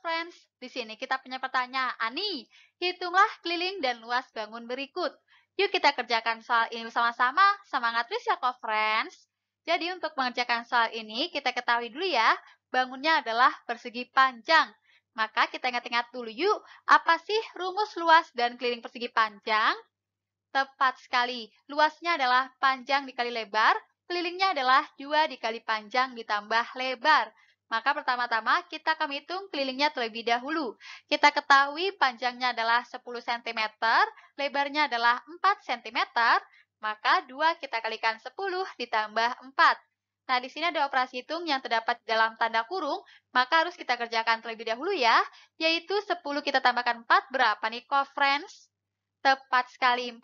friends, di sini kita punya pertanyaan nih. Hitunglah keliling dan luas bangun berikut. Yuk kita kerjakan soal ini bersama-sama. Semangat terus ya kok friends. Jadi untuk mengerjakan soal ini, kita ketahui dulu ya, bangunnya adalah persegi panjang. Maka kita ingat-ingat dulu yuk, apa sih rumus luas dan keliling persegi panjang? Tepat sekali, luasnya adalah panjang dikali lebar, kelilingnya adalah 2 dikali panjang ditambah lebar. Maka pertama-tama kita akan hitung kelilingnya terlebih dahulu. Kita ketahui panjangnya adalah 10 cm, lebarnya adalah 4 cm, maka 2 kita kalikan 10 ditambah 4. Nah, di sini ada operasi hitung yang terdapat dalam tanda kurung, maka harus kita kerjakan terlebih dahulu ya, yaitu 10 kita tambahkan 4 berapa nih, co friends? Tepat sekali 14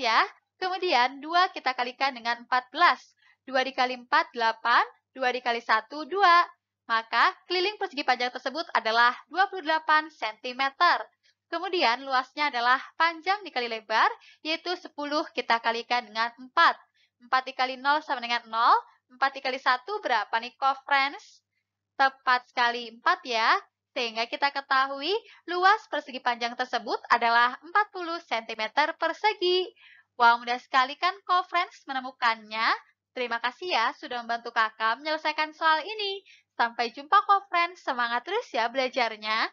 ya. Kemudian 2 kita kalikan dengan 14. 2 dikali 4, 8. 2 dikali 1, 2. Maka, keliling persegi panjang tersebut adalah 28 cm. Kemudian, luasnya adalah panjang dikali lebar, yaitu 10 kita kalikan dengan 4. 4 dikali 0 sama dengan 0. 4 dikali 1 berapa nih, friends? Tepat sekali 4 ya. Sehingga kita ketahui luas persegi panjang tersebut adalah 40 cm persegi. wow, mudah sekali kan friends menemukannya? Terima kasih ya sudah membantu kakak menyelesaikan soal ini. Sampai jumpa kok friends, semangat terus ya belajarnya.